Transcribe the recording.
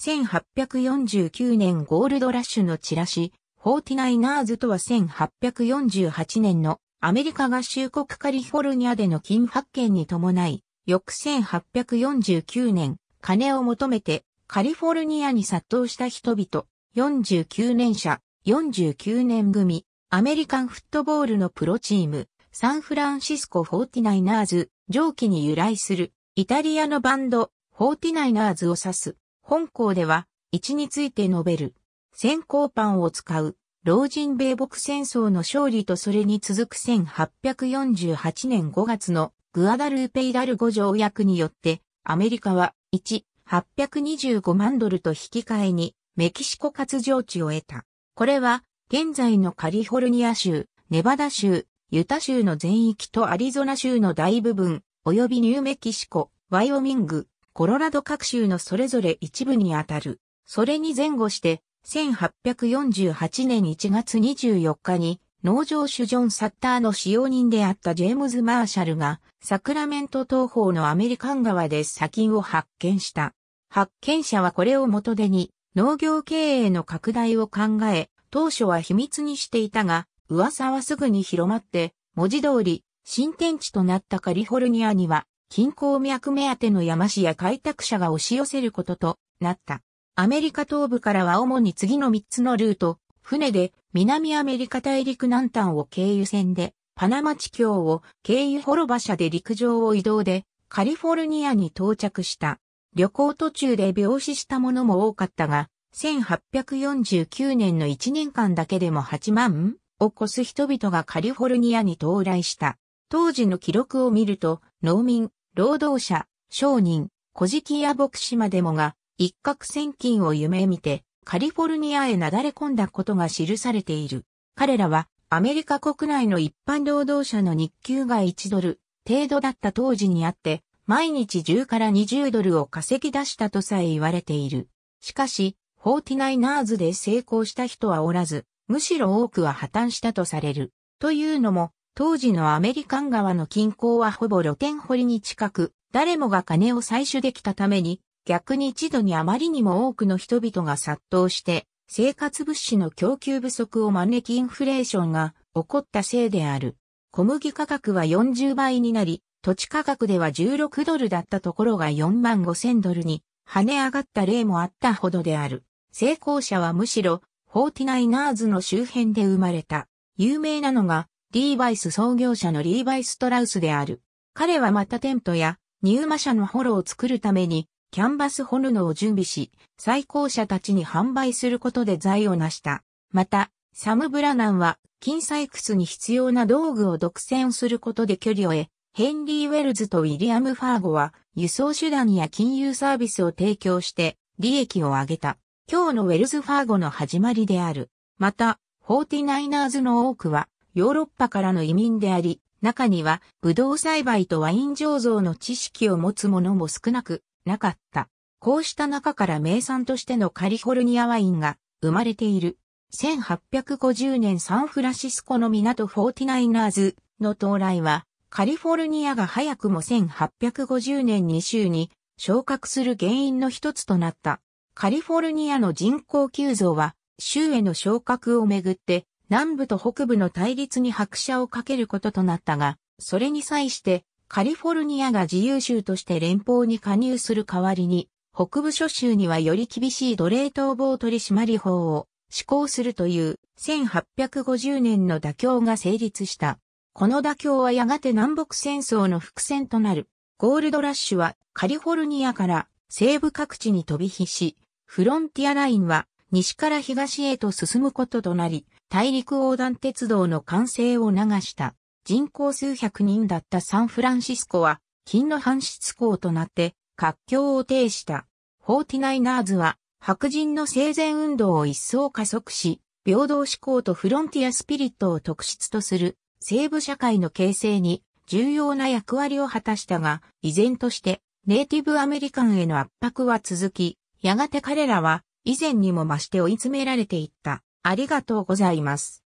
1849年ゴールドラッシュのチラシ、フォーティナイナーズとは1848年のアメリカ合衆国カリフォルニアでの金発見に伴い、翌1849年、金を求めてカリフォルニアに殺到した人々、49年者、49年組、アメリカンフットボールのプロチーム、サンフランシスコフォーティナイナーズ、上記に由来する、イタリアのバンド、フォーティナイナーズを指す。本校では、1について述べる。先行パンを使う、老人米北戦争の勝利とそれに続く1848年5月のグアダルーペイダル5条約によって、アメリカは1、825万ドルと引き換えに、メキシコ活譲地を得た。これは、現在のカリフォルニア州、ネバダ州、ユタ州の全域とアリゾナ州の大部分、及びニューメキシコ、ワイオミング、コロラド各州のそれぞれ一部にあたる。それに前後して、1848年1月24日に、農場主ジョン・サッターの使用人であったジェームズ・マーシャルが、サクラメント東方のアメリカン川で砂金を発見した。発見者はこれを元手に、農業経営の拡大を考え、当初は秘密にしていたが、噂はすぐに広まって、文字通り、新天地となったカリフォルニアには、近郊脈目当ての山市や開拓者が押し寄せることとなった。アメリカ東部からは主に次の3つのルート、船で南アメリカ大陸南端を経由船で、パナマ地峡を経由ホロバ社で陸上を移動でカリフォルニアに到着した。旅行途中で病死したものも多かったが、1849年の1年間だけでも8万を越す人々がカリフォルニアに到来した。当時の記録を見ると、農民、労働者、商人、古事記や牧師までもが、一攫千金を夢見て、カリフォルニアへなだれ込んだことが記されている。彼らは、アメリカ国内の一般労働者の日給が1ドル程度だった当時にあって、毎日10から20ドルを稼ぎ出したとさえ言われている。しかし、フォーティナイナーズで成功した人はおらず、むしろ多くは破綻したとされる。というのも、当時のアメリカン川の近郊はほぼ露天掘りに近く、誰もが金を採取できたために、逆に一度にあまりにも多くの人々が殺到して、生活物資の供給不足を招きインフレーションが起こったせいである。小麦価格は40倍になり、土地価格では16ドルだったところが4万5千ドルに跳ね上がった例もあったほどである。成功者はむしろ、フォーティナイナーズの周辺で生まれた。有名なのが、リーバイス創業者のリーバイ・ストラウスである。彼はまたテントやニューマ社のホロを作るためにキャンバスホルノを準備し、最高者たちに販売することで財を成した。また、サム・ブラナンは金採掘に必要な道具を独占することで距離を得、ヘンリー・ウェルズとウィリアム・ファーゴは輸送手段や金融サービスを提供して利益を上げた。今日のウェルズ・ファーゴの始まりである。また、フォーティナイナーズの多くはヨーロッパからの移民であり、中には、ブドウ栽培とワイン醸造の知識を持つ者も少なくなかった。こうした中から名産としてのカリフォルニアワインが生まれている。1850年サンフランシスコの港フォーティナイナーズの到来は、カリフォルニアが早くも1850年に州に昇格する原因の一つとなった。カリフォルニアの人口急増は、州への昇格をめぐって南部と北部の対立に拍車をかけることとなったが、それに際してカリフォルニアが自由州として連邦に加入する代わりに、北部諸州にはより厳しい奴隷逃亡取締法を施行するという1850年の妥協が成立した。この妥協はやがて南北戦争の伏線となる。ゴールドラッシュはカリフォルニアから西部各地に飛び火し、フロンティアラインは西から東へと進むこととなり、大陸横断鉄道の完成を流した、人口数百人だったサンフランシスコは、金の搬出港となって、活況を呈した。フォーティナイナーズは、白人の生前運動を一層加速し、平等志向とフロンティアスピリットを特質とする、西部社会の形成に重要な役割を果たしたが、依然としてネイティブアメリカンへの圧迫は続き、やがて彼らは以前にも増して追い詰められていった。ありがとうございます。